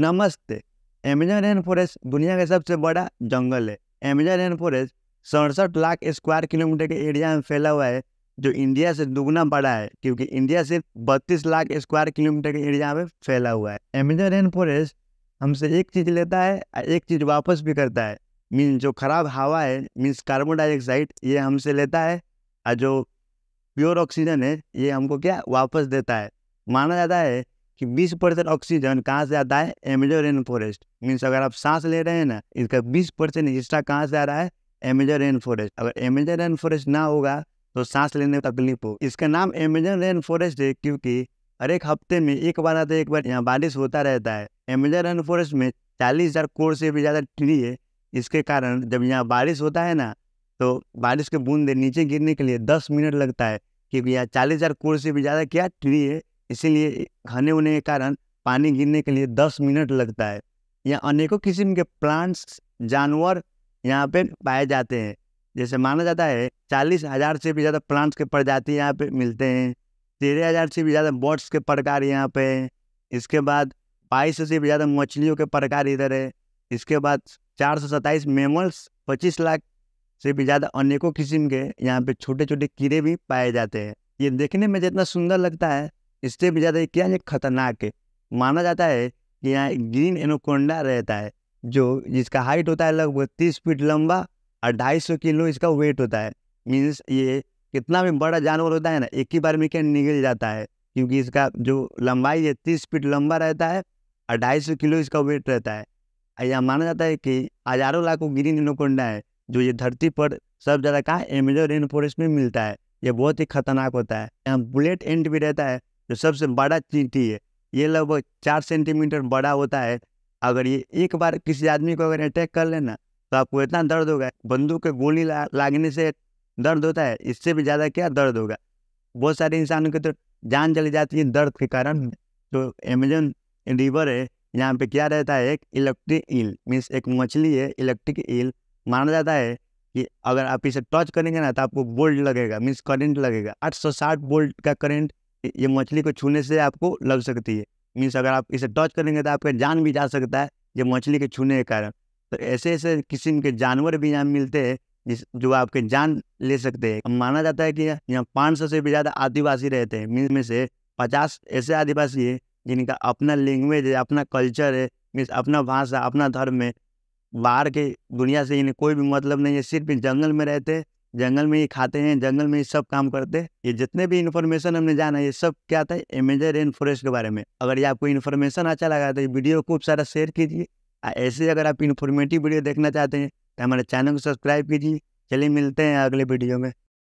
नमस्ते Amazon rain forest दुनिया का सबसे बड़ा जंगल है अमेजन रेन फॉरेस्ट सड़सठ लाख स्क्वायर किलोमीटर के एरिया में फैला हुआ है जो इंडिया से दुगना बड़ा है क्योंकि इंडिया सिर्फ बत्तीस लाख स्क्वायर किलोमीटर के एरिया में फैला हुआ है अमेजन रेन फॉरेस्ट हमसे एक चीज़ लेता है एक चीज़ वापस भी करता है मीन जो खराब हवा है मीन्स कार्बन डाइऑक्साइड ये हमसे लेता है और जो प्योर ऑक्सीजन है ये हमको क्या वापस देता है माना जाता है कि 20 परसेंट ऑक्सीजन कहाँ से आता है एमेजो रेन फॉरेस्ट मीन्स अगर आप सांस ले रहे हैं ना इसका 20 परसेंट हिस्सा कहाँ से आ रहा है एमेजो रेन फॉरेस्ट अगर एमेजो रेन फॉरेस्ट ना होगा तो सांस लेने में तकलीफ हो इसका नाम एमेजो रेन फॉरेस्ट है क्योंकि हर एक हफ्ते में एक बार आते एक बार यहाँ बारिश होता रहता है एमेजो रेन फॉरेस्ट में चालीस हज़ार करोड़ से भी ज़्यादा ट्री है इसके कारण जब यहाँ बारिश होता है ना तो बारिश के बूंदे नीचे गिरने के लिए दस मिनट लगता है क्योंकि यहाँ चालीस हज़ार करोड़ से भी ज़्यादा क्या ट्री है इसीलिए घने होने के कारण पानी गिरने के लिए दस मिनट लगता है यहाँ अनेकों किस्म के प्लांट्स जानवर यहाँ पे पाए जाते हैं जैसे माना जाता है चालीस हज़ार से भी ज़्यादा प्लांट्स के प्रजाति यहाँ पे मिलते हैं तेरह हज़ार से भी ज़्यादा बर्ड्स के प्रकार यहाँ पे हैं इसके बाद बाईस से भी ज़्यादा मछलियों के प्रकार इधर है इसके बाद चार सौ सत्ताईस मेमल्स पच्चीस लाख से भी ज़्यादा अनेकों किस्म के यहाँ पे छोटे छोटे कीड़े भी पाए जाते हैं ये देखने में जितना सुंदर लगता है इससे भी ज़्यादा क्या है खतरनाक है माना जाता है कि यहाँ ग्रीन एनोकोंडा रहता है जो जिसका हाइट होता है लगभग तीस फीट लंबा और ढाई सौ किलो इसका वेट होता है मीन्स ये कितना भी बड़ा जानवर होता है ना एक ही बार में क्या निकल जाता है क्योंकि इसका जो लंबाई है तीस फीट लंबा रहता है और ढाई सौ किलो इसका वेट रहता है यह माना जाता है कि हजारों लाखों ग्रीन एनोकोंडा है जो ये धरती पर सब जगह कहाँ एमेजोन रेन फॉरेस्ट में मिलता है ये बहुत ही खतरनाक होता है यहाँ बुलेट एंड भी रहता है जो तो सबसे बड़ा चींटी है ये लगभग चार सेंटीमीटर बड़ा होता है अगर ये एक बार किसी आदमी को अगर अटैक कर लेना तो आपको इतना दर्द होगा बंदूक के गोली ला, लागने से दर्द होता है इससे भी ज़्यादा क्या दर्द होगा बहुत सारे इंसानों की तो जान चली जाती है दर्द के कारण तो एमेजन रिवर है यहाँ पे क्या रहता है एक इलेक्ट्रिक ईल मीन्स एक मछली है इलेक्ट्रिक ईल माना जाता है कि अगर आप इसे टच करेंगे ना तो आपको बोल्ट लगेगा मीन्स करंट लगेगा 860 बोल्ट का करंट ये मछली को छूने से आपको लग सकती है मीन्स अगर आप इसे टच करेंगे तो आपका जान भी जा सकता है ये मछली के छूने के कारण तो ऐसे ऐसे किस्म के जानवर भी यहाँ मिलते हैं जिस जो आपके जान ले सकते हैं माना जाता है कि यहाँ पाँच सौ से भी ज़्यादा आदिवासी रहते हैं मीन्स में से पचास ऐसे आदिवासी है जिनका अपना लैंग्वेज है अपना कल्चर है मीन्स अपना भाषा अपना धर्म है बाहर के दुनिया से इन्हें कोई भी मतलब नहीं है सिर्फ जंगल में रहते हैं जंगल में ही खाते हैं जंगल में ही सब काम करते हैं ये जितने भी इन्फॉर्मेशन हमने जाना ये सब क्या था एमेजर रेन फॉरेस्ट के बारे में अगर ये आपको इन्फॉर्मेशन अच्छा लगा तो वीडियो खूब सारा शेयर कीजिए ऐसे अगर आप इन्फॉर्मेटिव वीडियो देखना चाहते हैं तो हमारे चैनल को सब्सक्राइब कीजिए चलिए मिलते हैं अगले वीडियो में